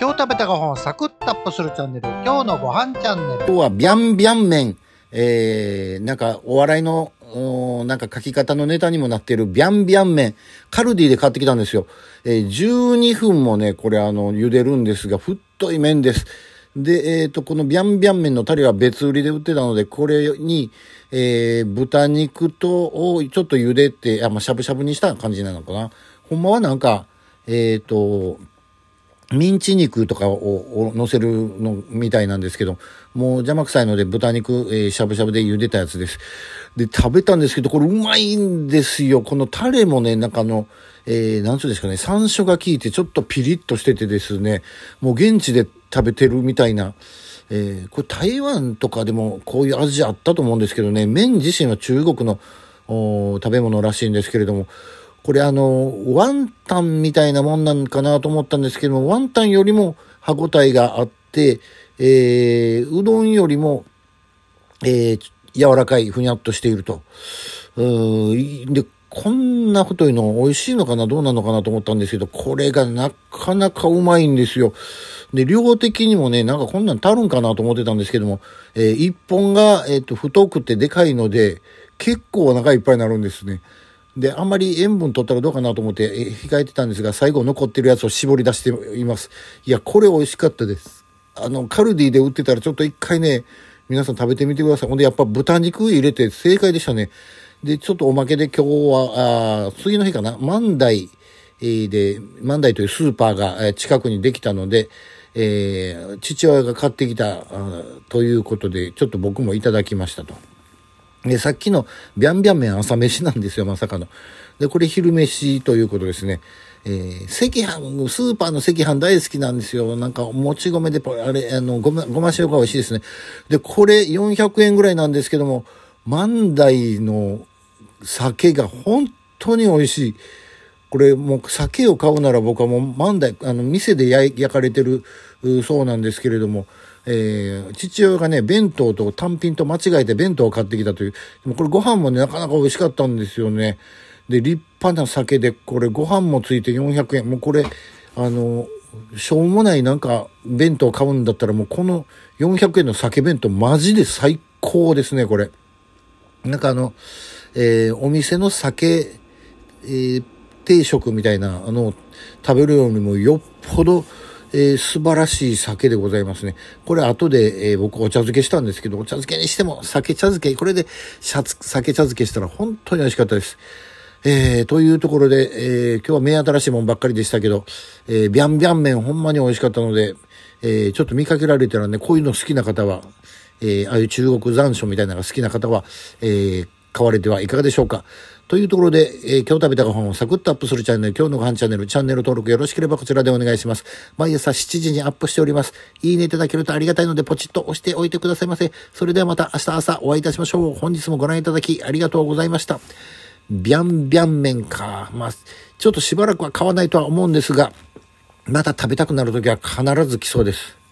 今日食べたご飯をサクッとアップするチャンネル、今日のご飯チャンネル。今日はビャンビャン麺。えー、なんかお笑いの、なんか書き方のネタにもなっているビャンビャン麺。カルディで買ってきたんですよ。えー、12分もね、これあの、茹でるんですが、太い麺です。で、えっ、ー、と、このビャンビャン麺のタレは別売りで売ってたので、これに、えー、豚肉と、をちょっと茹でて、あ、まあ、しゃぶしゃぶにした感じなのかな。ほんまはなんか、えっ、ー、と、ミンチ肉とかを乗せるのみたいなんですけど、もう邪魔くさいので豚肉、えー、しゃぶしゃぶで茹でたやつです。で、食べたんですけど、これうまいんですよ。このタレもね、中の、えー、なんつうんですかね、山椒が効いてちょっとピリッとしててですね、もう現地で食べてるみたいな、えー、これ台湾とかでもこういう味あったと思うんですけどね、麺自身は中国の食べ物らしいんですけれども、これあの、ワンタンみたいなもんなんかなと思ったんですけども、ワンタンよりも歯応えがあって、えー、うどんよりも、えー、柔らかい、ふにゃっとしていると。うんで、こんな太いの美味しいのかなどうなのかなと思ったんですけど、これがなかなかうまいんですよ。で、量的にもね、なんかこんなん足るんかなと思ってたんですけども、えー、一本が、えっ、ー、と、太くてでかいので、結構お腹いっぱいになるんですね。で、あんまり塩分取ったらどうかなと思って控えてたんですが、最後残ってるやつを絞り出しています。いや、これ美味しかったです。あの、カルディで売ってたらちょっと一回ね、皆さん食べてみてください。ほんで、やっぱ豚肉入れて正解でしたね。で、ちょっとおまけで今日は、あ次の日かな、万代で、万代というスーパーが近くにできたので、えー、父親が買ってきたということで、ちょっと僕もいただきましたと。えさっきのビャンビャン麺朝飯なんですよ、まさかの。で、これ昼飯ということですね。えー、赤飯、スーパーの赤飯大好きなんですよ。なんか、もち米で、あれ、あの、ごま、ごま塩が美味しいですね。で、これ400円ぐらいなんですけども、万代の酒が本当に美味しい。これもう酒を買うなら僕はもう万代、あの、店で焼かれてるそうなんですけれども、えー、父親がね、弁当と単品と間違えて弁当を買ってきたという、でもこれご飯もね、なかなか美味しかったんですよね。で、立派な酒で、これご飯もついて400円。もうこれ、あの、しょうもないなんか弁当買うんだったらもうこの400円の酒弁当マジで最高ですね、これ。なんかあの、えー、お店の酒、えー、定食みたいなあの食べるよりもよっぽど、えー、素晴らしい酒でございますね。これ後で、えー、僕お茶漬けしたんですけど、お茶漬けにしても酒茶漬け、これで酒茶漬けしたら本当に美味しかったです。えー、というところで、えー、今日は目新しいもんばっかりでしたけど、えー、ビャンビャン麺ほんまに美味しかったので、えー、ちょっと見かけられたらね、こういうの好きな方は、えー、ああいう中国残暑みたいなのが好きな方は、えー、買われてはいかがでしょうかというところで、えー、今日食べたご飯をサクッとアップするチャンネル、今日のご飯チャンネル、チャンネル登録よろしければこちらでお願いします。毎朝7時にアップしております。いいねいただけるとありがたいので、ポチッと押しておいてくださいませ。それではまた明日朝お会いいたしましょう。本日もご覧いただきありがとうございました。ビャンビャン麺か。まあ、ちょっとしばらくは買わないとは思うんですが、また食べたくなるときは必ず来そうです。